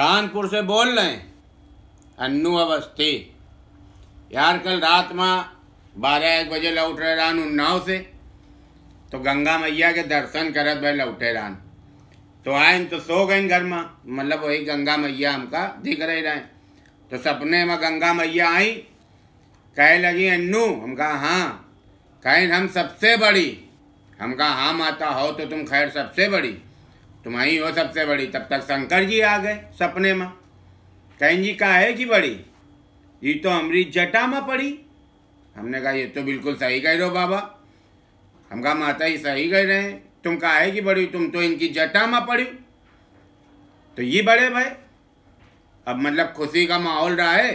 कानपुर से बोल रहे हैं अन्नू अवस्थी यार कल रात में बारह एक बजे लौट रहे रहन उन्नाव से तो गंगा मैया के दर्शन करत भाई लौटे रान तो आए तो सो गए घर में मतलब वही गंगा मैया हमका दिख रही रहे तो सपने में गंगा मैया आई कहे लगी अन्नू हम कहा हाँ कहें हम सबसे बड़ी हम कहा हाँ माता हो तो तुम खैर सबसे बड़ी तुम ही हो सबसे बड़ी तब तक शंकर जी आ गए सपने में कहें जी कहा है कि बड़ी ये तो अमृत जटा में पड़ी हमने कहा ये तो बिल्कुल सही कह रहे हो बाबा हम कहा माता जी सही कह रहे हैं तुम कहा है कि बड़ी तुम तो इनकी जटा में पड़ी तो ये बड़े भाई अब मतलब खुशी का माहौल रहा है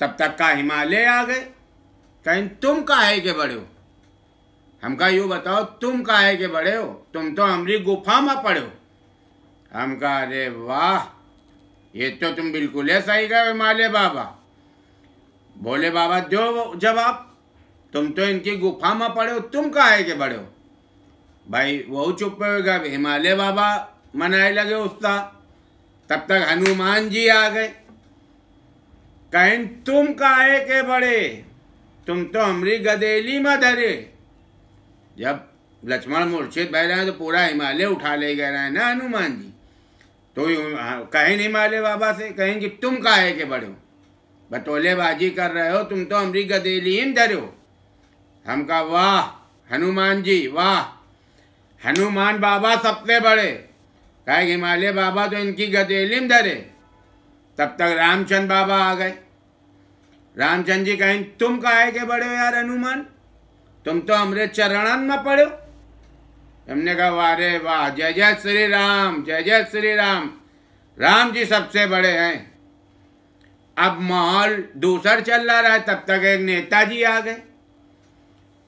तब तक का हिमालय आ गए कहीं तुम कहा है के बड़े हो हमका यू बताओ तुम काहे के बड़े हो तुम तो हमारी गुफा में पड़े हो हम कहा अरे वाह ये तो तुम बिल्कुल है सही गए माले बाबा बोले बाबा दो जवाब तुम तो इनकी गुफा में पड़े हो तुम काहे के बड़े हो भाई वह चुप हो गए हिमालय बाबा मनाए लगे उसका तब तक हनुमान जी आ गए कहें तुम काहे के बड़े तुम तो हमारी गदेली में धरे जब लक्ष्मण मूर्छित भय रहे तो पूरा हिमालय उठा ले गए रहे ना हनुमान जी तो हाँ, कहें हिमालय बाबा से कहेंगे तुम काहे के बड़े हो बटोलेबाजी कर रहे हो तुम तो अमरी गदेली ही धरे हो हम कहा वाह हनुमान जी वाह हनुमान बाबा सबसे बड़े कहे हिमालय बाबा तो इनकी गदेली में धरे तब तक रामचंद्र बाबा आ गए रामचंद्र जी कहें तुम काहे के बड़े हो यार हनुमान तुम तो हमरे चरणन में हो हमने कहा वारे वाह जय जय श्री राम जय जय श्री राम राम जी सबसे बड़े हैं अब माहौल दूसर चल रहा है तब तक एक नेताजी आ गए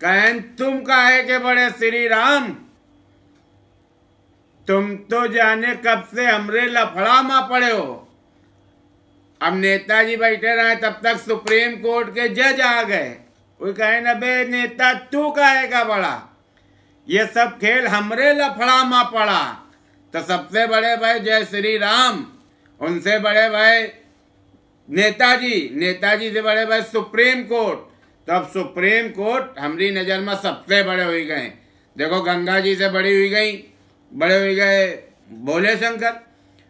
कहन तुम कहे के बड़े श्री राम तुम तो जाने कब से हमरे लफड़ा मा पड़े हो अब नेताजी बैठे रहे तब तक सुप्रीम कोर्ट के जज आ गए वो कहे न बे नेता तू कहेगा बड़ा ये सब खेल हमरे लफड़ा मा पड़ा तो सबसे बड़े भाई जय श्री राम उनसे बड़े भाई नेताजी नेताजी से बड़े भाई सुप्रीम कोर्ट तो अब सुप्रीम कोर्ट हमारी नज़र में सबसे बड़े हुई गए देखो गंगा जी से बड़ी हुई गई बड़े हुई गए भोले शंकर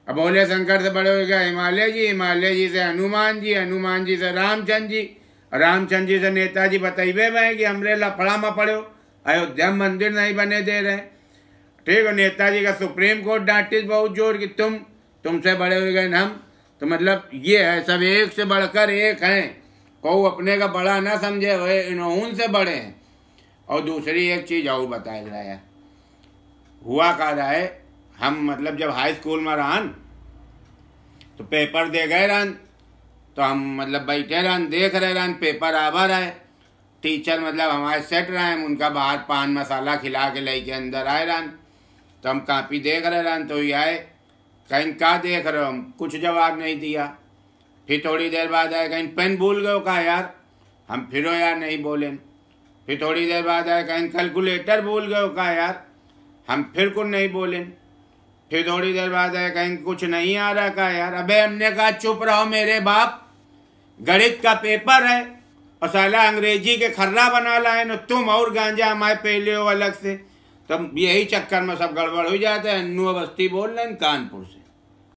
अब भोले शंकर से बड़े हुए गए हिमालय जी हिमालय जी से हनुमान जी हनुमान जी से रामचंद्र जी जी से नेताजी બતાવી ભાઈ कि हमरे लफड़ा में પડ્યો अयोध्या मंदिर नहीं बने दे रहे ठीक है नेताजी का सुप्रीम कोर्ट डांटिस तो बहुत जोर कि तुम तुमसे बड़े हो गए हम तो मतलब ये है सब एक से बढ़कर एक हैं कहू अपने का बड़ा ना समझे हुए इन्हों से बड़े हैं और दूसरी एक चीज़ और बताया रहा हुआ कह रहा है हम मतलब जब हाई स्कूल में रहन तो पेपर दे गए रहन तो हम मतलब बैठे रहन देख रहे रहन पेपर आवा रहे टीचर मतलब हमारे सेट रहे हैं उनका बाहर पान मसाला खिला के ले के अंदर आए रहन तो हम कापी देख रहे रहन तो ये आए कहीं का देख रहे हो हम कुछ जवाब नहीं दिया फिर थोड़ी देर बाद आए कहीं पेन भूल गए कहा यार हम फिर यार नहीं बोले फिर थोड़ी देर बाद आए कहीं कैलकुलेटर भूल गए कहा यार हम फिर कुछ नहीं बोलें फिर थोड़ी देर बाद है कहीं कुछ नहीं आ रहा का यार अबे हमने कहा चुप रहो मेरे बाप गणित का पेपर है और साला अंग्रेजी के खर्रा बना लाए ना तुम और गांजा हमारे पहले हो अलग से तब यही चक्कर में सब गड़बड़ हो जाता है अन्नू अवस्थी बोल रहे कानपुर से